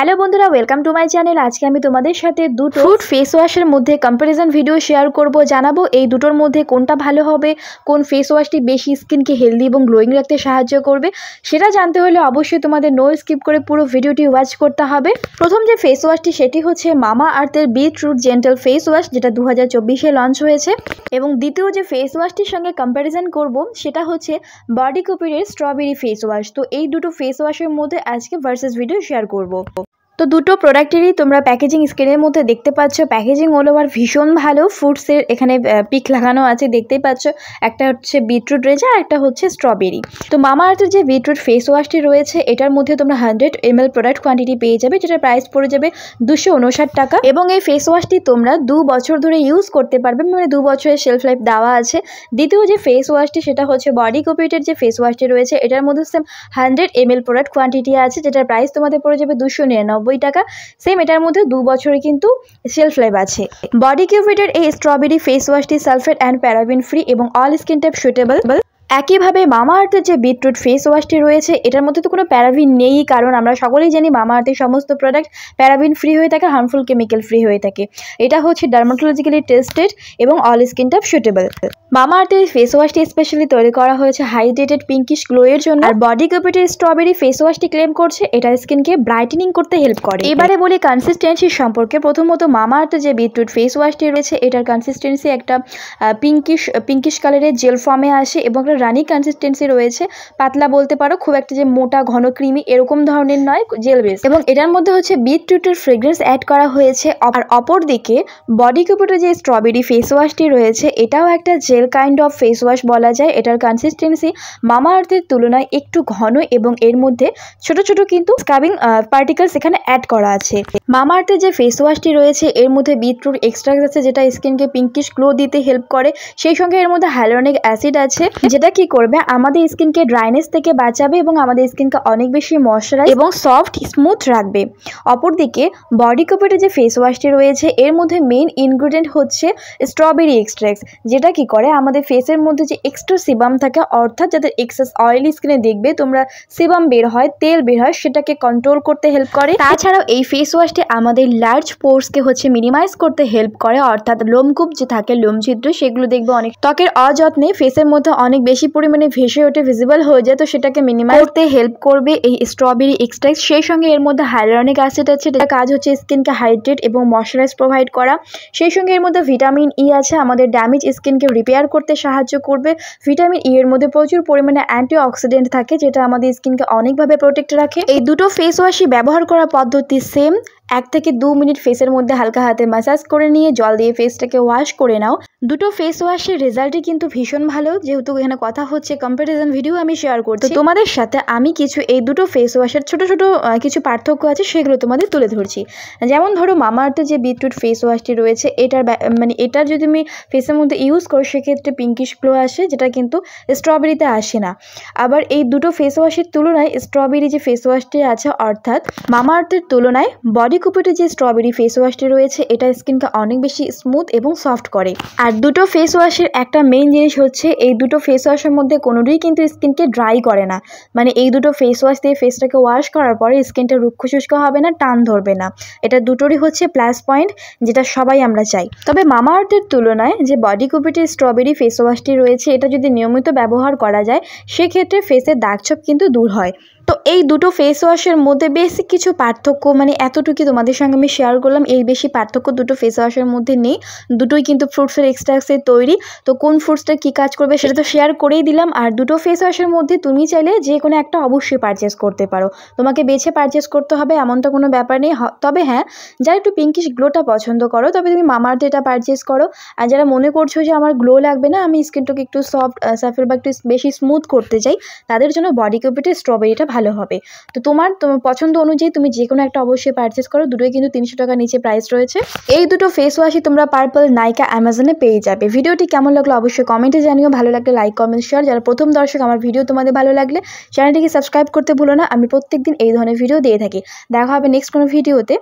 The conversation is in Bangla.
হ্যালো বন্ধুরা ওয়েলকাম টু মাই চ্যানেল আজকে আমি তোমাদের সাথে দুটো ফুড ফেস ওয়াশের মধ্যে কম্প্যারিজন ভিডিও শেয়ার করব জানাবো এই দুটোর মধ্যে কোনটা ভালো হবে কোন ফেস ওয়াশটি বেশি স্কিনকে হেলদি এবং গ্লোয়িং রাখতে সাহায্য করবে সেটা জানতে হলে অবশ্যই তোমাদের নো স্কিপ করে পুরো ভিডিওটি ওয়াচ করতে হবে প্রথম যে ফেস ওয়াশটি সেটি হচ্ছে মামা আর্থের বিটরুট জেন্টাল ফেস ওয়াশ যেটা দু হাজার লঞ্চ হয়েছে এবং দ্বিতীয় যে ফেস ওয়াশটির সঙ্গে কম্প্যারিজন করব সেটা হচ্ছে বডি কুপিরের স্ট্রবেরি ফেস ওয়াশ তো এই দুটো ফেস ওয়াশের মধ্যে আজকে ভার্সেস ভিডিও শেয়ার করব তো দুটো প্রোডাক্টেরই তোমরা প্যাকেজিং স্ক্রিনের মধ্যে দেখতে পাচ্ছ প্যাকেজিং অল ওভার ভীষণ ভালো ফ্রুটসের এখানে পিক লাগানো আছে দেখতেই পাচ্ছ একটা হচ্ছে বিটরুট রয়েছে আর একটা হচ্ছে স্ট্রবেরি তো মামা আর্থের যে বিটরুট ফেস ওয়াশটি রয়েছে এটার মধ্যে তোমরা হান্ড্রেড এম প্রোডাক্ট কোয়ান্টিটি পেয়ে যাবে যেটা প্রাইস পড়ে যাবে দুশো টাকা এবং এই ফেস ওয়াশটি তোমরা দু বছর ধরে ইউজ করতে পারবে মানে দু বছরের সেলফ লাইফ দেওয়া আছে দ্বিতীয় যে ফেস ওয়াশটি সেটা হচ্ছে বডি কোপিটের যে ফেস ওয়াশটি রয়েছে এটার মধ্যে same hundred M product quantity আছে যেটার প্রাইস তোমাদের পড়ে যাবে দুশো নিরানব্বই নিরানব্বই টাকা সেম এটার মধ্যে দু বছরে কিন্তু সেলফ লাইফ আছে বডি কিউবিটের এই স্ট্রবেরি ফেস ওয়াশটি সালফেট অ্যান্ড প্যারাবিন ফ্রি এবং অল স্কিন টাইপ সুটেবল একইভাবে মামাআর্থের যে বিটরুট ফেস ওয়াশটি রয়েছে এটার মধ্যে তো কোনো প্যারাভিন নেই কারণ আমরা সকলেই জানি মামাআর্থের সমস্ত প্রোডাক্ট প্যারাভিন ফ্রি হয়ে থাকে হার্মফুল কেমিক্যাল ফ্রি হয়ে থাকে এটা হচ্ছে ডার্মাটোলজিক্যালি টেস্টেড এবং অল স্কিন টাইপ সুটেবল মামাআর্থের ফেস ওয়াশটি স্পেশালি তৈরি করা হয়েছে হাইড্রেটেড পিঙ্কিশ গ্লোয়ের জন্য আর বডি কপিটের স্ট্রবেরি ফেস ওয়াশটি ক্লেম করছে এটা স্কিনকে ব্রাইটেনিং করতে হেল্প করে এবারে বলি কনসিস্টেন্সি সম্পর্কে প্রথমত মামাআর্থের যে বিটরুট ফেস ওয়াশটি রয়েছে এটার কনসিস্টেন্সি একটা পিঙ্কিশ পিঙ্কিশ কালারের জেল ফর্মে আসে এবং রানি কনসিস্টেন্সি রয়েছে পাতলা বলতে পারো খুব একটা যে মোটা ঘন ক্রিমি এরকম ধরনের নয় জেল বেস এবং এটার মধ্যে হচ্ছে বিটরুটের ফ্রেগ্রেন্স অ্যাড করা হয়েছে আর অপরদিকে বডি কিউপিটের যে স্ট্রবেরি ফেস ওয়াশটি রয়েছে এটাও একটা gel kind of face wash বলা যায় এটার কনসিস্টেন্সি মামা আর্থের তুলনায় একটু ঘন এবং এর মধ্যে ছোট ছোট কিন্তু স্ক্রাবিং পার্টিকেলস এখানে অ্যাড করা আছে মামা আর্থের যে ফেস ওয়াশটি রয়েছে এর মধ্যে বিটরুট এক্সট্রাক্ট আছে যেটা স্কিনকে পিঙ্কিশ গ্লো দিতে হেল্প করে সেই সঙ্গে এর মধ্যে হ্যালোনিক অ্যাসিড আছে যেটা এটা কি করবে আমাদের স্কিনকে ড্রাইনেস থেকে বাঁচাবে এবং আমাদের স্কিনকে অনেক বেশি ময়শ্চারাইজ এবং সফট স্মুথ রাখবে অপরদিকে বডি কোপেটের যে ফেস ওয়াশটি রয়েছে এর মধ্যে মেন ইনগ্রিডিয়েন্ট হচ্ছে স্ট্রবেরি এক্সট্র্যাক্টস যেটা কি করে আমাদের ফেসের মধ্যে যে এক্সট্রা সিবাম থাকে অর্থাৎ যাদের এক্সেস অয়েলি স্কিনে দেখবে তোমরা সিবাম বের হয় তেল বের হয় সেটাকে কন্ট্রোল করতে হেল্প করে তাছাড়াও এই ফেস ওয়াশটি আমাদের লার্জ পোর্সকে হচ্ছে মিনিমাইজ করতে হেল্প করে অর্থাৎ লোমকূপ যে থাকে লোমছিদ্র সেগুলো দেখবে অনেক ত্বকের অযত্নে ফেসের মধ্যে অনেক বেশি বেশি পরিমাণে ভেসে ওঠে ভিজিবল হয়ে যায় তো সেটাকে মিনিমাইজ করতে হেল্প করবে এই স্ট্রবেরি এক্সট্রাক্ট সেই সঙ্গে এর মধ্যে হাইলোরনিক অ্যাসিড আছে এটা কাজ হচ্ছে স্কিনকে হাইড্রেট এবং ময়শ্চারাইজ প্রোভাইড করা সেই সঙ্গে এর মধ্যে ভিটামিন ই e আছে আমাদের ড্যামেজ স্কিনকে রিপেয়ার করতে সাহায্য করবে ভিটামিন ই e এর মধ্যে প্রচুর পরিমাণে অ্যান্টিঅক্সিডেন্ট থাকে যেটা আমাদের স্কিনকে অনেকভাবে প্রোটেক্ট রাখে এই দুটো ফেস ওয়াশই ব্যবহার করার পদ্ধতি সেম এক থেকে দু মিনিট ফেসের মধ্যে হালকা হাতে ম্যাসাজ করে নিয়ে জল দিয়ে ফেসটাকে ওয়াশ করে নাও দুটো ফেস ওয়াশের রেজাল্টই কিন্তু ভীষণ ভালো যেহেতু এখানে কথা হচ্ছে কম্পারিজন ভিডিও আমি শেয়ার করছি তোমাদের সাথে আমি কিছু এই দুটো ফেস ওয়াশের ছোট ছোট কিছু পার্থক্য আছে সেগুলো তোমাদের তুলে ধরছি যেমন ধরো মামার্থে যে বিটরুট ফেস ওয়াশটি রয়েছে এটার মানে এটার যদি তুমি ফেসের মধ্যে ইউজ করো সেক্ষেত্রে পিঙ্কিশ গ্লো আসে যেটা কিন্তু স্ট্রবেরিতে আসে না আবার এই দুটো ফেস ওয়াশের তুলনায় স্ট্রবেরি যে ফেস ওয়াশটি আছে অর্থাৎ মামার্থের তুলনায় বডি কুপিটে যে স্ট্রবেরি ফেস ওয়াশটি রয়েছে এটা স্কিনকে অনেক বেশি স্মুথ এবং সফট করে আর দুটো ফেস ওয়াশের একটা মেইন জিনিস হচ্ছে এই দুটো ফেস ওয়াশের মধ্যে কোনোটাই কিন্তু স্কিনকে ড্রাই করে না মানে এই দুটো ফেস ওয়াশ দিয়ে ফেসটাকে ওয়াশ করার পরে স্কিনটা রুক্ষ শুষ্ক হবে না টান ধরবে না এটা দুটোরই হচ্ছে প্লাস পয়েন্ট যেটা সবাই আমরা চাই তবে মামা আর্থের তুলনায় যে বডি কুপিটির স্ট্রবেরি ফেস ওয়াশটি রয়েছে এটা যদি নিয়মিত ব্যবহার করা যায় সেক্ষেত্রে ফেসের দাগ ছোপ কিন্তু দূর হয় তো এই দুটো ফেস ওয়াশের মধ্যে বেশি কিছু পার্থক্য মানে এতটুকুই তোমাদের সঙ্গে আমি শেয়ার করলাম এই বেশি পার্থক্য দুটো ফেস ওয়াশের মধ্যে নেই দুটোই কিন্তু ফ্রুটসের এক্সট্রাক্টসে তৈরি তো কোন ফ্রুটসটা কী কাজ করবে সেটা তো শেয়ার করেই দিলাম আর দুটো ফেস ওয়াশের মধ্যে তুমি চাইলে যে কোনো একটা অবশ্যই পারচেস করতে পারো তোমাকে বেছে পারচেস করতে হবে এমন তো কোনো ব্যাপার নেই তবে হ্যাঁ যারা একটু পিঙ্কিশ গ্লোটা পছন্দ করো তবে তুমি মামার্থ এটা পারচেস করো আর যারা মনে করছো যে আমার গ্লো লাগবে না আমি স্কিনটাকে একটু সফট সাফের বা একটু বেশি স্মুথ করতে চাই তাদের জন্য বডি কিউপিটের স্ট্রবেরিটা ভালো ভালো হবে তো তোমার পছন্দ অনুযায়ী তুমি যে কোনো একটা অবশ্যই পারচেস করো দুটোই কিন্তু তিনশো টাকা নিচে প্রাইস রয়েছে এই দুটো ফেস ওয়াশই তোমরা পার্পল নাইকা অ্যামাজনে পেয়ে যাবে ভিডিওটি কেমন লাগলো অবশ্যই কমেন্টে জানিও ভালো লাগলে লাইক কমেন্ট শেয়ার যারা প্রথম দর্শক আমার ভিডিও তোমাদের ভালো লাগলে চ্যানেলটিকে সাবস্ক্রাইব করতে ভুলো না আমি প্রত্যেকদিন এই ধরনের ভিডিও দিয়ে থাকি দেখা হবে নেক্সট কোনো ভিডিওতে